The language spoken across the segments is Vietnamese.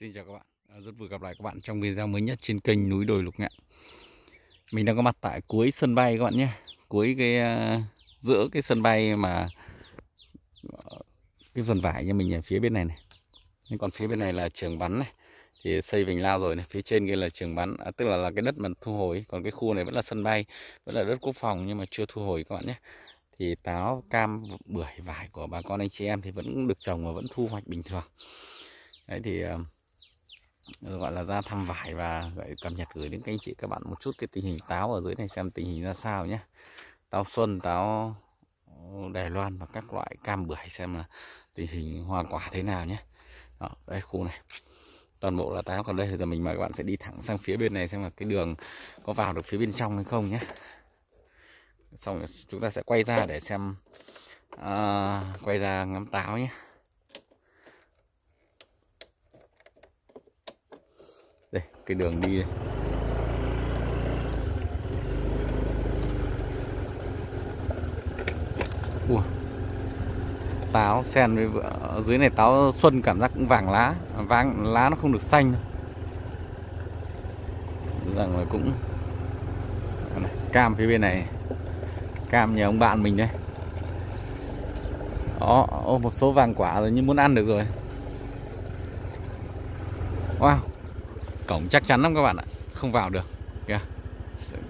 Xin chào các bạn, à, rất vui gặp lại các bạn trong video mới nhất trên kênh núi đồi lục ngạn Mình đang có mặt tại cuối sân bay các bạn nhé Cuối cái uh, giữa cái sân bay mà ờ, cái vườn vải như mình ở phía bên này này Nhưng còn phía bên này là trường bắn này thì xây vành lao rồi này phía trên kia là trường bắn à, tức là là cái đất mà thu hồi còn cái khu này vẫn là sân bay vẫn là đất quốc phòng nhưng mà chưa thu hồi các bạn nhé thì táo cam bưởi vải của bà con anh chị em thì vẫn được trồng và vẫn thu hoạch bình thường đấy thì uh, Ờ, gọi là ra thăm vải và lại cập nhật gửi đến các anh chị các bạn một chút cái tình hình táo ở dưới này xem tình hình ra sao nhé táo xuân táo ờ, Đài Loan và các loại cam bưởi xem là tình hình hoa quả thế nào nhé Đó, đây khu này toàn bộ là táo còn đây thì giờ mình mời các bạn sẽ đi thẳng sang phía bên này xem là cái đường có vào được phía bên trong hay không nhé xong chúng ta sẽ quay ra để xem uh, quay ra ngắm táo nhé đây cái đường đi đây. Ui. táo sen với ở dưới này táo xuân cảm giác cũng vàng lá à, vàng lá nó không được xanh rằng là cũng à này, cam phía bên này cam nhà ông bạn mình đây đó một số vàng quả rồi nhưng muốn ăn được rồi wow cổng chắc chắn lắm các bạn ạ không vào được kìa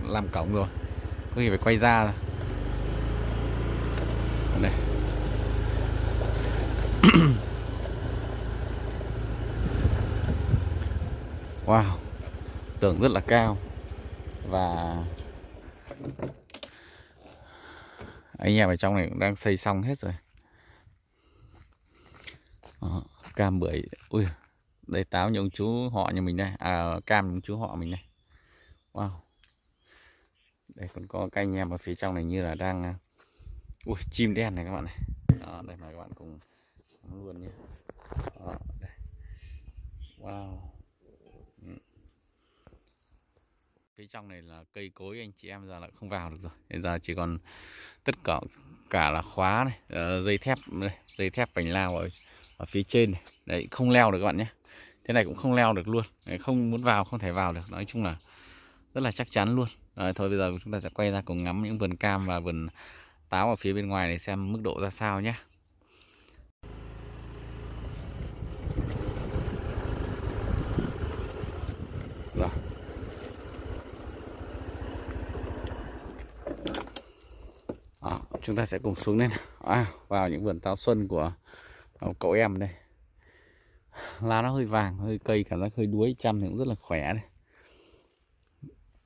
làm cổng rồi có khi phải quay ra đây wow tường rất là cao và anh em ở trong này cũng đang xây xong hết rồi ờ, cam bưởi ui đây táo những chú họ nhà mình đây, à cam những chú họ mình đây, wow đây còn có cây anh em ở phía trong này như là đang à, ui chim đen này các bạn này đó, đây mà các bạn cùng luôn nhé đó, đây. wow ừ. phía trong này là cây cối anh chị em giờ là không vào được rồi bây giờ chỉ còn tất cả cả là khóa này ờ, dây thép dây thép vành lao ở, ở phía trên này. đấy không leo được các bạn nhé thế này cũng không leo được luôn không muốn vào không thể vào được nói chung là rất là chắc chắn luôn đấy, thôi bây giờ chúng ta sẽ quay ra cùng ngắm những vườn cam và vườn táo ở phía bên ngoài để xem mức độ ra sao nhé rồi chúng ta sẽ cùng xuống lên à, vào những vườn táo xuân của cậu em đây lá nó hơi vàng hơi cây cảm giác hơi đuối chăm thì cũng rất là khỏe này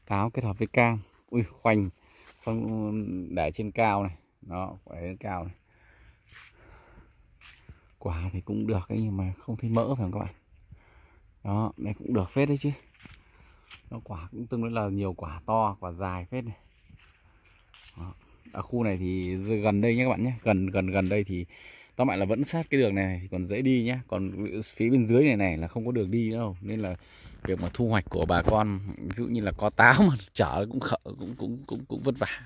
táo kết hợp với cam ui khoanh không để trên cao này nó phải lên cao này quả thì cũng được đấy nhưng mà không thấy mỡ phải không các bạn đó này cũng được phết đấy chứ nó quả cũng tương đối là nhiều quả to quả dài phết này đó. ở khu này thì gần đây nhé các bạn nhé gần gần gần đây thì các bạn là vẫn sát cái đường này thì còn dễ đi nhé còn phía bên dưới này này là không có đường đi đâu nên là việc mà thu hoạch của bà con ví dụ như là có táo mà chở cũng khở, cũng cũng cũng cũng vất vả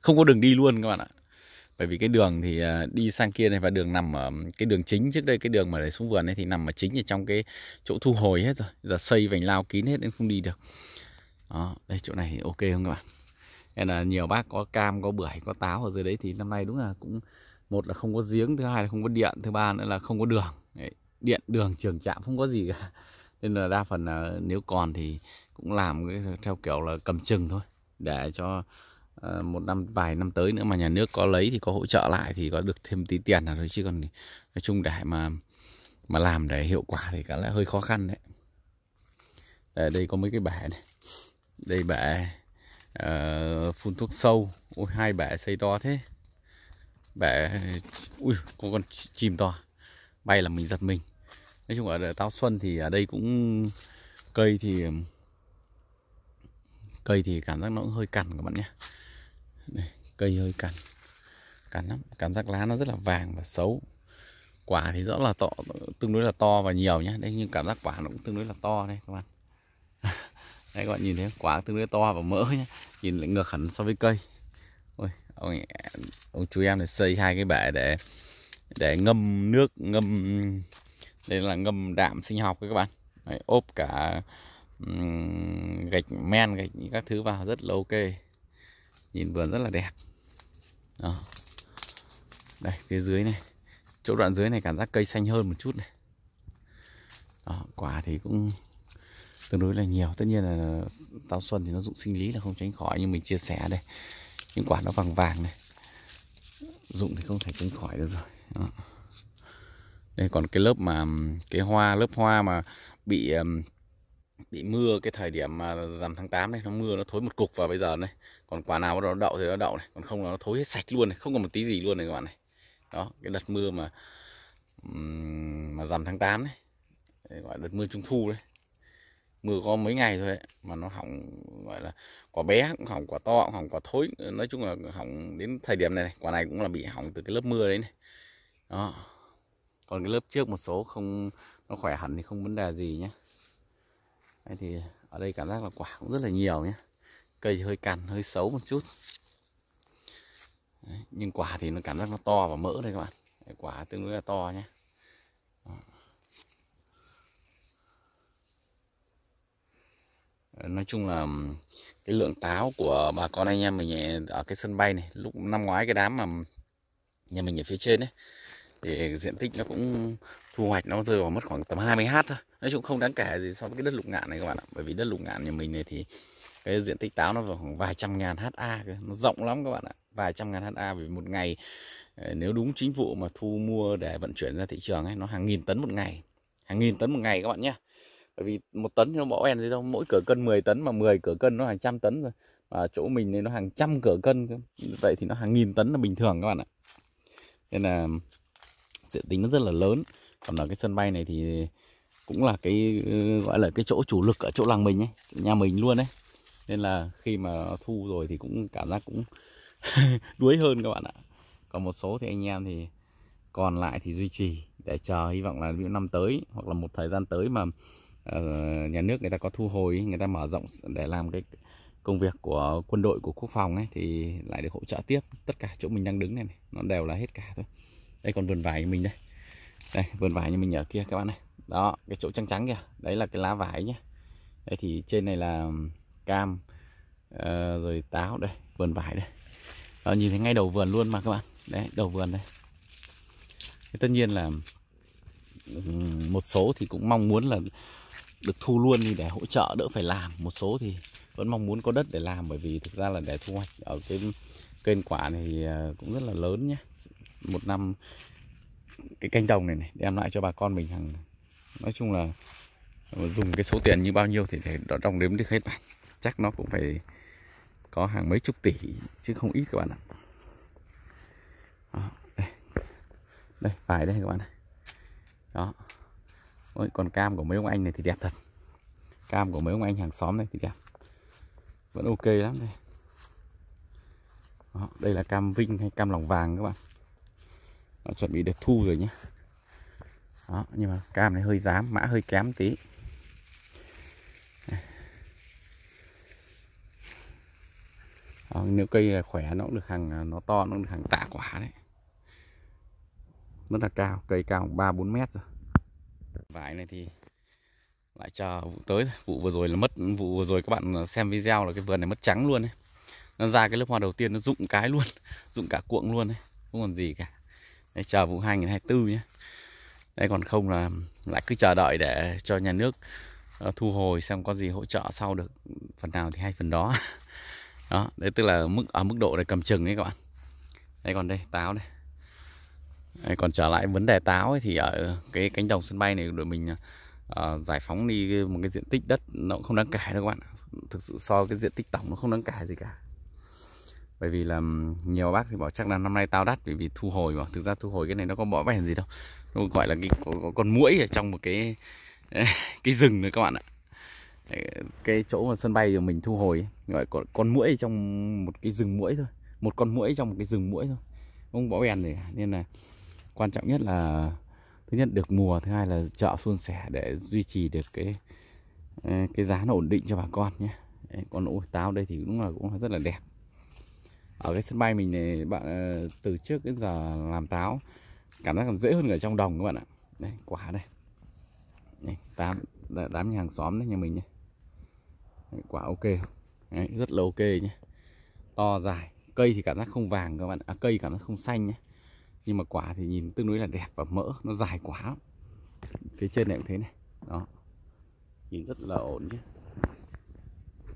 không có đường đi luôn các bạn ạ bởi vì cái đường thì à, đi sang kia này và đường nằm ở cái đường chính trước đây cái đường mà để xuống vườn này thì nằm ở chính ở trong cái chỗ thu hồi hết rồi giờ xây vành lao kín hết nên không đi được đó đây chỗ này ok không các bạn nên là nhiều bác có cam có bưởi có táo ở dưới đấy thì năm nay đúng là cũng một là không có giếng thứ hai là không có điện thứ ba nữa là không có đường Đấy, điện đường trường trạm không có gì cả nên là đa phần là nếu còn thì cũng làm cái theo kiểu là cầm chừng thôi để cho ờ, một năm vài năm tới nữa mà nhà nước có lấy thì có hỗ trợ lại thì có được thêm tí tiền là thôi chứ còn nói chung để mà mà làm để hiệu quả thì cả là hơi khó khăn đấy đây, đây có mấy cái bể này đây bể uh, phun thuốc sâu ôi hai bể xây to thế bẻ ui có con chim to bay là mình giật mình nói chung ở táo xuân thì ở đây cũng cây thì cây thì cảm giác nó cũng hơi cằn các bạn nhé đây, cây hơi cằn cằn lắm cảm giác lá nó rất là vàng và xấu quả thì rõ là to tương đối là to và nhiều nhé đây nhưng cảm giác quả nó cũng tương đối là to đây các bạn đây các bạn nhìn thấy quả tương đối to và mỡ nhé nhìn lại ngược hẳn so với cây ông ông chú em này xây hai cái bể để để ngâm nước ngâm đây là ngâm đạm sinh học đấy các bạn đấy, ốp cả um, gạch men gạch các thứ vào rất là ok nhìn vườn rất là đẹp Đó. đây phía dưới này chỗ đoạn dưới này cảm giác cây xanh hơn một chút này Đó, quả thì cũng tương đối là nhiều tất nhiên là táo xuân thì nó dụng sinh lý là không tránh khỏi nhưng mình chia sẻ đây những quả nó vàng vàng này dụng thì không thể tránh khỏi được rồi Đó. đây còn cái lớp mà cái hoa lớp hoa mà bị bị mưa cái thời điểm mà rằm tháng 8 này nó mưa nó thối một cục vào bây giờ này còn quả nào nó đậu thì nó đậu này còn không là nó thối hết sạch luôn này không còn một tí gì luôn này các bạn này đó cái đợt mưa mà mà rằm tháng 8 đấy, đấy gọi đợt mưa trung thu đấy mưa có mấy ngày thôi ấy, mà nó hỏng gọi là quả bé cũng hỏng quả to cũng hỏng quả thối nói chung là hỏng đến thời điểm này, này quả này cũng là bị hỏng từ cái lớp mưa đấy này đó còn cái lớp trước một số không nó khỏe hẳn thì không vấn đề gì nhé đấy thì ở đây cảm giác là quả cũng rất là nhiều nhé cây hơi cằn hơi xấu một chút đấy, nhưng quả thì nó cảm giác nó to và mỡ đây các bạn quả tương đối là to nhé Ờ, nói chung là cái lượng táo của bà con anh em mình ở cái sân bay này lúc năm ngoái cái đám mà nhà mình ở phía trên đấy thì diện tích nó cũng thu hoạch nó rơi vào mất khoảng tầm 20 hát thôi nói chung không đáng kể gì so với cái đất lục ngạn này các bạn ạ bởi vì đất lục ngạn nhà mình này thì cái diện tích táo nó vào khoảng vài trăm ngàn ha nó rộng lắm các bạn ạ vài trăm ngàn ha vì một ngày ờ, nếu đúng chính vụ mà thu mua để vận chuyển ra thị trường ấy nó hàng nghìn tấn một ngày hàng nghìn tấn một ngày các bạn nhé Tại vì một tấn nó bỏ en gì đâu, mỗi cửa cân 10 tấn mà 10 cửa cân nó hàng trăm tấn rồi. Và chỗ mình thì nó hàng trăm cửa cân, vậy thì nó hàng nghìn tấn là bình thường các bạn ạ. Nên là diện tính nó rất là lớn. Còn ở cái sân bay này thì cũng là cái ừ, gọi là cái chỗ chủ lực ở chỗ làng mình ấy, nhà mình luôn đấy. Nên là khi mà thu rồi thì cũng cảm giác cũng đuối hơn các bạn ạ. Còn một số thì anh em thì còn lại thì duy trì để chờ hy vọng là những năm tới hoặc là một thời gian tới mà Ờ, nhà nước người ta có thu hồi người ta mở rộng để làm cái công việc của quân đội của quốc phòng ấy thì lại được hỗ trợ tiếp tất cả chỗ mình đang đứng này, này nó đều là hết cả thôi đây còn vườn vải của mình đây đây vườn vải như mình ở kia các bạn này đó cái chỗ trắng trắng kìa đấy là cái lá vải nhá đây thì trên này là cam uh, rồi táo đây vườn vải đây đó, nhìn thấy ngay đầu vườn luôn mà các bạn đấy đầu vườn đây thì tất nhiên là một số thì cũng mong muốn là được thu luôn thì để hỗ trợ đỡ phải làm một số thì vẫn mong muốn có đất để làm bởi vì thực ra là để thu hoạch ở cái kênh quả này à, cũng rất là lớn nhé một năm cái canh đồng này, này đem lại cho bà con mình hàng nói chung là dùng cái số tiền như bao nhiêu thì để đó đong đếm được hết bạn chắc nó cũng phải có hàng mấy chục tỷ chứ không ít các bạn ạ đó, đây. đây vải đây các bạn này đó Ôi, còn cam của mấy ông anh này thì đẹp thật cam của mấy ông anh hàng xóm này thì đẹp vẫn ok lắm đây Đó, đây là cam vinh hay cam lòng vàng các bạn nó chuẩn bị được thu rồi nhé Đó, nhưng mà cam này hơi dám mã hơi kém tí Đó, nếu cây khỏe nó cũng được hàng nó to nó cũng được hàng tạ quả đấy rất là cao cây cao ba bốn mét rồi vải này thì lại chờ vụ tới vụ vừa rồi là mất vụ vừa rồi các bạn xem video là cái vườn này mất trắng luôn đấy nó ra cái lớp hoa đầu tiên nó rụng cái luôn rụng cả cuộng luôn đấy không còn gì cả đấy, chờ vụ 2024 nhé đây còn không là lại cứ chờ đợi để cho nhà nước ờ, thu hồi xem có gì hỗ trợ sau được phần nào thì hay phần đó đó đấy tức là mức ở mức độ để cầm chừng đấy các bạn đây còn đây táo đây còn trở lại vấn đề táo ấy, thì ở cái cánh đồng sân bay này đội mình uh, giải phóng đi một cái diện tích đất nó cũng không đáng kể đâu các bạn thực sự so cái diện tích tổng nó không đáng kể gì cả bởi vì là nhiều bác thì bảo chắc là năm nay tao đắt vì vì thu hồi mà thực ra thu hồi cái này nó có bỏ bèn gì đâu nó gọi là cái có, có con muỗi ở trong một cái cái rừng nữa các bạn ạ cái chỗ mà sân bay của mình thu hồi gọi có con muỗi trong một cái rừng muỗi thôi một con muỗi trong một cái rừng muỗi thôi không bỏ bèn gì cả. nên là quan trọng nhất là thứ nhất được mùa thứ hai là chợ suôn sẻ để duy trì được cái ờ, cái giá nó ổn định cho bà con nhé Đấy, con ổi táo đây thì đúng là cũng rất là đẹp ở cái sân bay mình này bạn ờ, từ trước đến giờ làm táo cảm giác còn dễ hơn ở trong đồng các bạn ạ đây quả đây đây, tám đám nhà hàng xóm đấy nhà mình nhé quả ok đấy, rất là ok nhé to dài cây thì cảm giác không vàng các bạn à, cây cảm giác không xanh nhé nhưng mà quả thì nhìn tương đối là đẹp và mỡ nó dài quá phía trên này cũng thế này đó nhìn rất là ổn chứ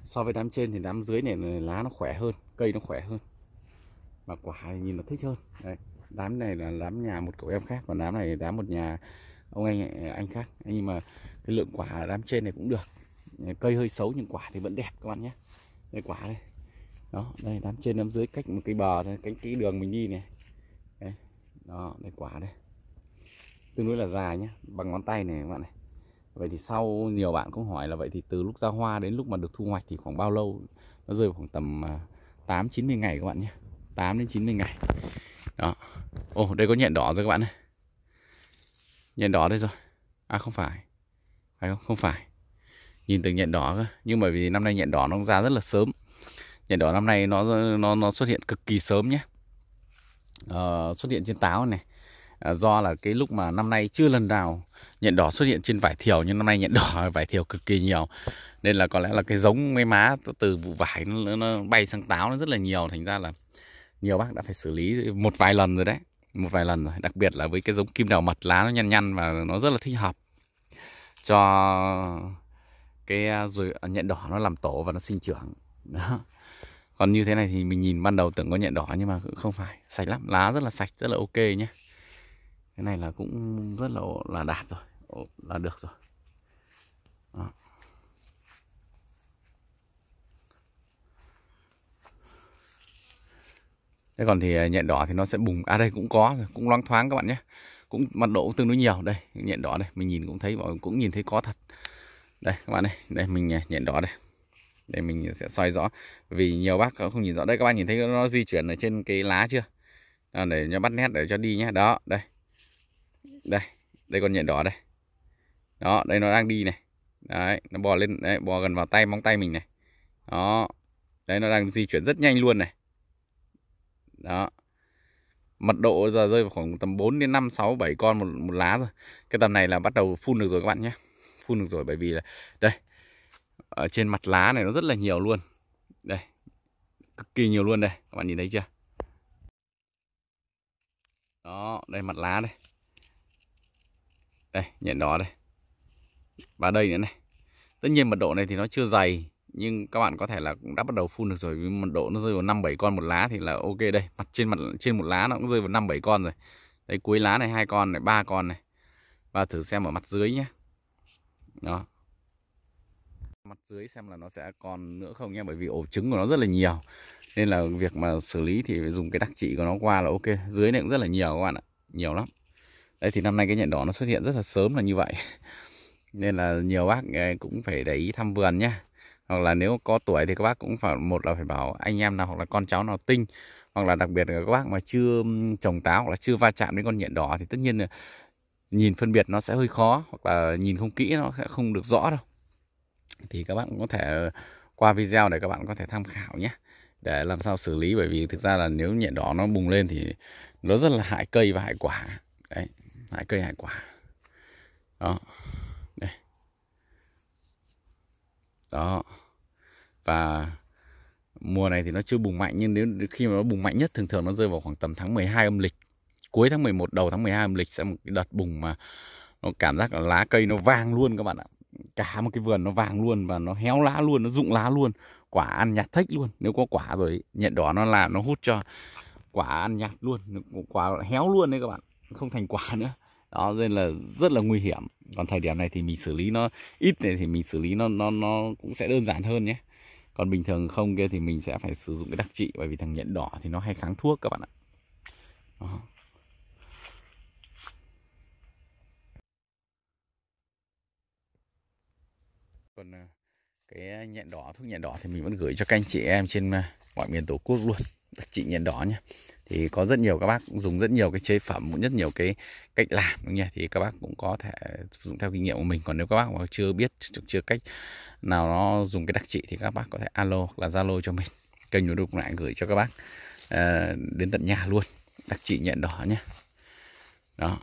so với đám trên thì đám dưới này lá nó khỏe hơn cây nó khỏe hơn mà quả thì nhìn nó thích hơn đấy đám này là đám nhà một cậu em khác còn đám này đám một nhà ông anh anh khác nhưng mà cái lượng quả đám trên này cũng được cây hơi xấu nhưng quả thì vẫn đẹp các bạn nhé đây quả đây đó đây đám trên đám dưới cách một cây bờ cánh cái đường mình đi này đó đây quả đây tương đối là dài nhé bằng ngón tay này các bạn này vậy thì sau nhiều bạn cũng hỏi là vậy thì từ lúc ra hoa đến lúc mà được thu hoạch thì khoảng bao lâu nó rơi khoảng tầm 8 à, 90 ngày các bạn nhé 8 đến 90 ngày đó ồ đây có nhện đỏ rồi các bạn ơi, nhện đỏ đây rồi à không phải phải không không phải nhìn từng nhện đỏ cơ nhưng bởi vì năm nay nhện đỏ nó ra rất là sớm nhện đỏ năm nay nó nó nó xuất hiện cực kỳ sớm nhé Ờ, xuất hiện trên táo này ờ, do là cái lúc mà năm nay chưa lần nào nhện đỏ xuất hiện trên vải thiều nhưng năm nay nhện đỏ vải thiều cực kỳ nhiều nên là có lẽ là cái giống mấy má từ vụ vải nó, nó bay sang táo nó rất là nhiều thành ra là nhiều bác đã phải xử lý một vài lần rồi đấy một vài lần rồi đặc biệt là với cái giống kim đào mật lá nó nhăn nhăn và nó rất là thích hợp cho cái à, rồi à, nhện đỏ nó làm tổ và nó sinh trưởng đó còn như thế này thì mình nhìn ban đầu tưởng có nhện đỏ nhưng mà cũng không phải sạch lắm lá rất là sạch rất là ok nhé cái này là cũng rất là là đạt rồi là được rồi Đó. thế còn thì à, nhện đỏ thì nó sẽ bùng à đây cũng có cũng loáng thoáng các bạn nhé cũng mật độ cũng tương đối nhiều đây nhện đỏ đây mình nhìn cũng thấy cũng nhìn thấy có thật đây các bạn này đây mình à, nhện đỏ đây để mình sẽ soi rõ vì nhiều bác cũng không nhìn rõ đây các bạn nhìn thấy nó di chuyển ở trên cái lá chưa à, để cho bắt nét để cho đi nhé đó đây đây đây con nhện đỏ đây đó đây nó đang đi này đấy nó bò lên đấy, bò gần vào tay móng tay mình này đó đấy nó đang di chuyển rất nhanh luôn này đó mật độ giờ rơi vào khoảng tầm 4 đến 5 6 7 con một, một lá rồi cái tầm này là bắt đầu phun được rồi các bạn nhé phun được rồi bởi vì là đây ở trên mặt lá này nó rất là nhiều luôn đây cực kỳ nhiều luôn đây các bạn nhìn thấy chưa đó đây mặt lá đây đây nhện đó đây và đây nữa này tất nhiên mật độ này thì nó chưa dày nhưng các bạn có thể là cũng đã bắt đầu phun được rồi vì mật độ nó rơi vào năm bảy con một lá thì là ok đây mặt trên mặt trên một lá nó cũng rơi vào năm bảy con rồi đây cuối lá này hai con này ba con này và thử xem ở mặt dưới nhé đó mặt dưới xem là nó sẽ còn nữa không nha bởi vì ổ trứng của nó rất là nhiều nên là việc mà xử lý thì dùng cái đặc trị của nó qua là ok dưới này cũng rất là nhiều các bạn ạ nhiều lắm đấy thì năm nay cái nhện đỏ nó xuất hiện rất là sớm là như vậy nên là nhiều bác ờ, cũng phải để ý thăm vườn nhá hoặc là nếu có tuổi thì các bác cũng phải một là phải bảo anh em nào hoặc là con cháu nào tinh hoặc là đặc biệt là các bác mà chưa trồng táo hoặc là chưa va chạm đến con nhện đỏ thì tất nhiên là nhìn phân biệt nó sẽ hơi khó hoặc là nhìn không kỹ nó sẽ không được rõ đâu thì các bạn có thể ờ, qua video để các bạn có thể tham khảo nhé để làm sao xử lý bởi vì thực ra là nếu nhện đỏ nó bùng lên thì nó rất là hại cây và hại quả đấy hại cây hại quả đó đây đó và mùa này thì nó chưa bùng mạnh nhưng nếu khi mà nó bùng mạnh nhất thường thường nó rơi vào khoảng tầm tháng 12 âm lịch cuối tháng 11 đầu tháng 12 âm lịch sẽ một cái đợt bùng mà nó cảm giác là lá cây nó vang luôn các bạn ạ cả một cái vườn nó vàng luôn và nó héo lá luôn nó rụng lá luôn quả ăn nhạt thách luôn nếu có quả rồi nhận đỏ nó là nó hút cho quả ăn nhạt luôn quả héo luôn đấy các bạn không thành quả nữa đó nên là rất là nguy hiểm còn thời điểm này thì mình xử lý nó ít này thì mình xử lý nó nó nó cũng sẽ đơn giản hơn nhé còn bình thường không kia thì mình sẽ phải sử dụng cái đặc trị bởi vì thằng nhện đỏ thì nó hay kháng thuốc các bạn ạ đó. còn ờ, cái nhện đỏ thuốc nhện đỏ thì mình vẫn gửi cho các anh chị em trên ờ, mọi miền tổ quốc luôn đặc trị nhện đỏ nhé thì có rất nhiều các bác cũng dùng rất nhiều cái chế phẩm cũng rất nhiều cái cách làm đúng thì các bác cũng có thể dùng theo kinh nghiệm của mình còn nếu các bác mà chưa biết chưa cách nào nó dùng cái đặc trị thì các bác có thể alo hoặc là zalo cho mình kênh đục lại gửi cho các bác à, đến tận nhà luôn đặc trị nhện đỏ nhé đó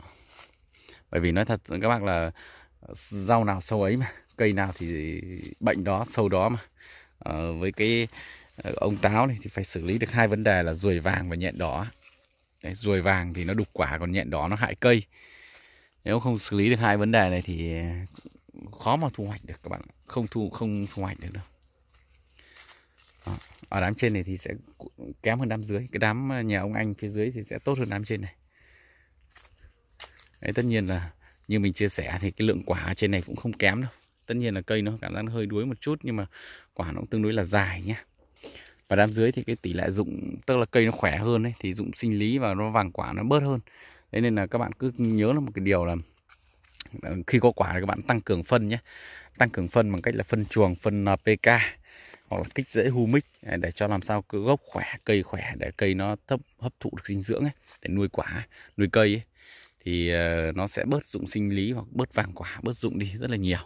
bởi vì nói thật các bác là rau nào sâu ấy mà cây nào thì bệnh đó sâu đó mà à, với cái ờ, ông táo này thì phải xử lý được hai vấn đề là ruồi vàng và nhện đỏ Đấy, ruồi vàng thì nó đục quả còn nhện đỏ nó hại cây nếu không xử lý được hai vấn đề này thì ờ, khó mà thu hoạch được các bạn không thu không thu hoạch được đâu ở đám trên này thì sẽ kém hơn đám dưới cái đám nhà ông anh phía dưới thì sẽ tốt hơn đám trên này Đấy, tất nhiên là như mình chia sẻ thì cái lượng quả trên này cũng không kém đâu tất nhiên là cây nó cảm giác nó hơi đuối một chút nhưng mà quả nó cũng tương đối là dài nhé và đám dưới thì cái tỷ lệ dụng tức là cây nó khỏe hơn đấy thì dụng sinh lý và nó vàng quả nó bớt hơn thế nên là các bạn cứ nhớ là một cái điều là ờ, khi có quả thì các bạn tăng cường phân nhé tăng cường phân bằng cách là phân chuồng phân ờ, PK hoặc là kích rễ humic à, để cho làm sao cứ gốc khỏe cây khỏe để cây nó thấp hấp thụ được dinh dưỡng ấy, để nuôi quả nuôi cây ấy thì ờ, nó sẽ bớt dụng sinh lý hoặc bớt vàng quả bớt dụng đi rất là nhiều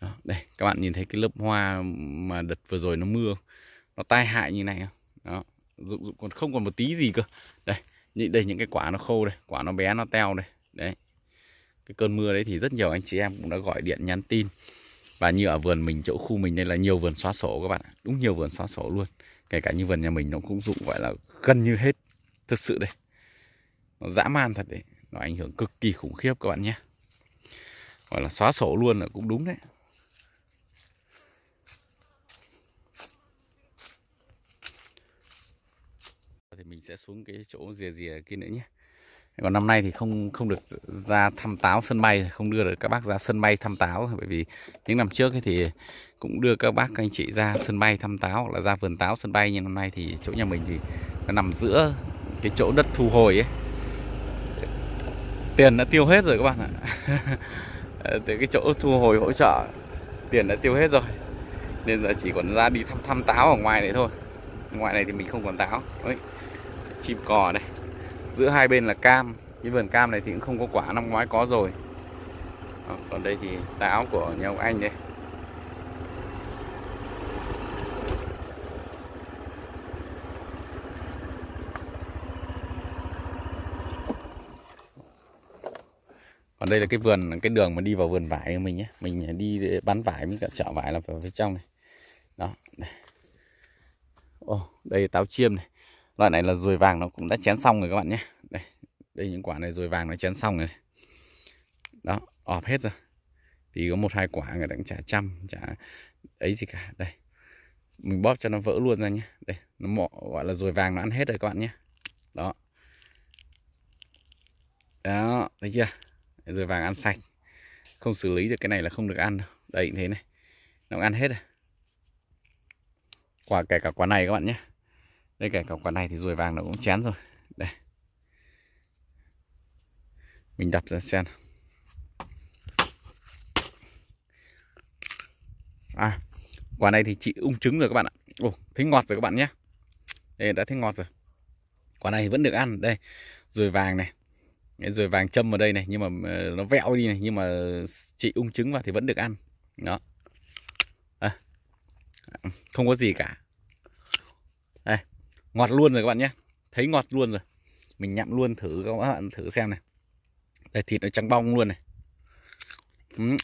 đó, đây các bạn nhìn thấy cái lớp hoa mà đợt vừa rồi nó mưa nó tai hại như này không đó dụng dụng còn không còn một tí gì cơ đây những đây những cái quả nó khô đây quả nó bé nó teo đây đấy cái cơn mưa đấy thì rất nhiều anh chị em cũng đã gọi điện nhắn tin và như ở vườn mình chỗ khu mình đây là nhiều vườn xóa sổ các bạn đúng nhiều vườn xóa sổ luôn kể cả như vườn nhà mình nó cũng dụng gọi là gần như hết thực sự đây nó dã man thật đấy nó ảnh hưởng cực kỳ khủng khiếp các bạn nhé gọi là xóa sổ luôn là cũng đúng đấy thì mình sẽ xuống cái chỗ rìa rìa kia nữa nhé còn năm nay thì không không được ra thăm táo sân bay không đưa được các bác ra sân bay thăm táo bởi vì những năm trước thì cũng đưa các bác các anh chị ra sân bay thăm táo hoặc là ra vườn táo sân bay nhưng năm nay thì chỗ nhà mình thì nó nằm giữa cái chỗ đất thu hồi ấy tiền đã tiêu hết rồi các bạn ạ từ cái chỗ thu hồi hỗ trợ tiền đã tiêu hết rồi nên giờ chỉ còn ra đi thăm thăm táo ở ngoài này thôi ngoài này thì mình không còn táo Đấy. chim cò này giữa hai bên là cam cái vườn cam này thì cũng không có quả năm ngoái có rồi còn đây thì táo của nhà ông anh đây đây là cái vườn cái đường mà đi vào vườn vải của mình nhé mình đi bán vải với cả chợ vải là vào phía trong này đó ô đây táo chiêm này loại này là ruồi vàng nó cũng đã chén xong rồi các bạn nhé đây đây những quả này ruồi vàng nó chén xong rồi đó ọp hết rồi thì có một hai quả người ta cũng chả chăm chả ấy gì cả đây mình bóp cho nó vỡ luôn ra nhé đây nó mọ gọi là ruồi vàng nó ăn hết rồi các bạn nhé đó đó thấy chưa rồi vàng ăn sạch không xử lý được cái này là không được ăn đâu. đây thế này nó ăn hết rồi quả kể cả quả này các bạn nhé đây kể cả quả này thì ruồi vàng nó cũng chén rồi đây mình đập ra xem à quả này thì chị ung trứng rồi các bạn ạ ồ thấy ngọt rồi các bạn nhé đây đã thấy ngọt rồi quả này vẫn được ăn đây ruồi vàng này rồi vàng châm vào đây này nhưng mà ờ, nó vẹo đi này nhưng mà chị ung trứng vào thì vẫn được ăn đó à, không có gì cả đây ngọt luôn rồi các bạn nhé thấy ngọt luôn rồi mình nhậm luôn thử các bạn thử xem này đây thịt nó trắng bong luôn này ừ.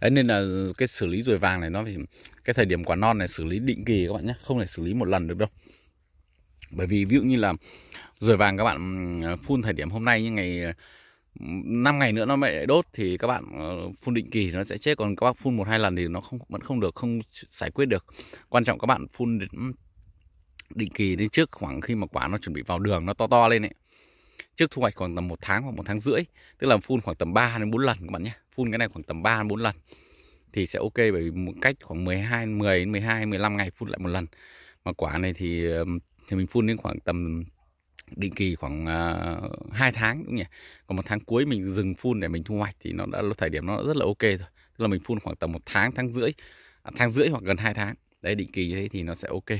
Đấy, nên là cái xử lý ruồi vàng này nó phải cái thời điểm quả non này xử lý định kỳ các bạn nhé không thể xử lý một lần được đâu bởi vì ví dụ như là rời vàng các bạn phun ừ, thời điểm hôm nay như ngày 5 ừ, ngày nữa nó mới đốt thì các bạn phun ờ, định kỳ nó sẽ chết còn các bạn phun một hai lần thì nó không vẫn không được không giải quyết được quan trọng các bạn phun đến ừ, định kỳ đến trước khoảng khi mà quả nó chuẩn bị vào đường nó to to lên ấy trước thu hoạch khoảng tầm một tháng hoặc một tháng rưỡi tức là phun khoảng tầm 3 đến 4 lần các bạn nhé phun cái này khoảng tầm 3 đến 4 lần thì sẽ ok bởi vì một cách khoảng 12 10 đến 12 15 ngày phun lại một lần mà quả này thì thì mình phun đến khoảng tầm định kỳ khoảng uh, à, 2 tháng đúng không nhỉ còn một tháng cuối mình dừng phun để mình thu hoạch thì nó đã thời điểm nó rất là ok rồi tức là mình phun khoảng tầm một tháng tháng rưỡi à, tháng rưỡi hoặc gần 2 tháng đấy định kỳ như thế thì nó sẽ ok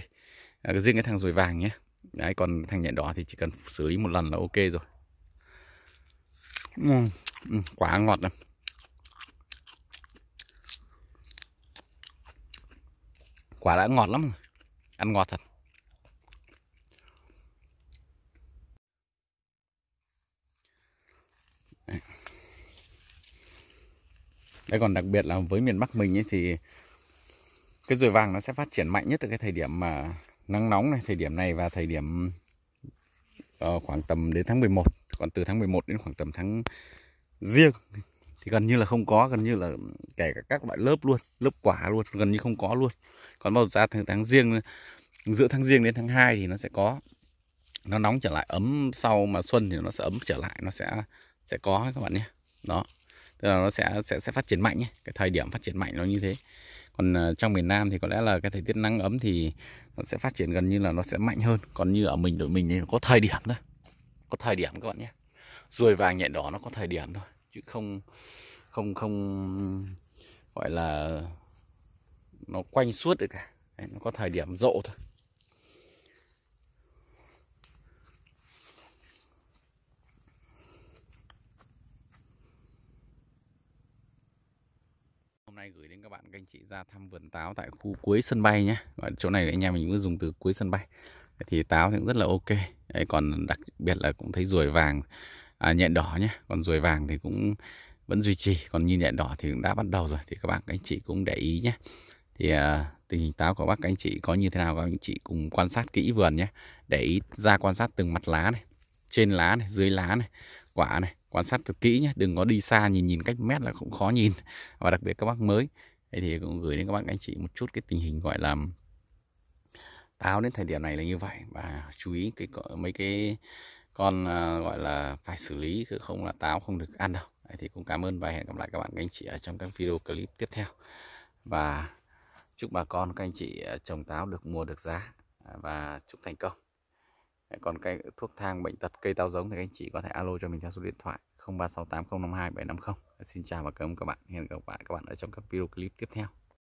à, riêng cái thằng ruồi vàng nhé đấy còn thằng nhện đỏ thì chỉ cần xử lý một lần là ok rồi ừ, uhm, quá ngọt lắm quả đã ngọt lắm ăn ngọt thật Đấy còn đặc biệt là với miền Bắc mình ấy thì cái ruồi vàng nó sẽ phát triển mạnh nhất ở cái thời điểm mà nắng nóng này, thời điểm này và thời điểm uh, khoảng tầm đến tháng 11. Còn từ tháng 11 đến khoảng tầm tháng riêng thì gần như là không có, gần như là kể cả các loại lớp luôn, lớp quả luôn, gần như không có luôn. Còn bao ra tháng, tháng riêng, giữa tháng riêng đến tháng 2 thì nó sẽ có. Nó nóng trở lại, ấm sau mà xuân thì nó sẽ ấm trở lại, nó sẽ sẽ có các bạn nhé. Đó tức là nó sẽ sẽ sẽ phát triển mạnh ấy. cái thời điểm phát triển mạnh nó như thế còn ờ, trong miền Nam thì có lẽ là cái thời tiết nắng ấm thì nó sẽ phát triển gần như là nó sẽ mạnh hơn còn như ở mình đội mình thì có thời điểm thôi có thời điểm các bạn nhé ruồi vàng nhện đỏ nó có thời điểm thôi chứ không không không gọi là nó quanh suốt được cả Đấy, nó có thời điểm rộ thôi các bạn, các anh chị ra thăm vườn táo tại khu cuối sân bay nhé. Chỗ này anh em mình mới dùng từ cuối sân bay. Thì táo thì cũng rất là ok. Đấy, còn đặc biệt là cũng thấy ruồi vàng, à, nhện đỏ nhé. Còn ruồi vàng thì cũng vẫn duy trì. Còn như nhện đỏ thì cũng đã bắt đầu rồi. Thì các bạn, các anh chị cũng để ý nhé. Thì à, tình hình táo của bác các anh chị có như thế nào các anh chị cùng quan sát kỹ vườn nhé. Để ý ra quan sát từng mặt lá này, trên lá này, dưới lá này, quả này quan sát thật kỹ nhé đừng có đi xa nhìn nhìn cách mét là cũng khó nhìn và đặc biệt các bác mới thế thì cũng gửi đến các bạn anh chị một chút cái tình hình gọi là táo đến thời điểm này là như vậy và chú ý cái mấy cái con à, gọi là phải xử lý chứ không là táo không được ăn đâu thì cũng cảm ơn và hẹn gặp lại các bạn anh chị ở trong các video clip tiếp theo và chúc bà con các anh chị à, trồng táo được mua được giá à, và chúc thành công còn cái thuốc thang bệnh tật cây táo giống thì các anh chị có thể alo cho mình theo số điện thoại 0368052750 Xin chào và cảm ơn các bạn hẹn gặp lại các bạn ở trong các video clip tiếp theo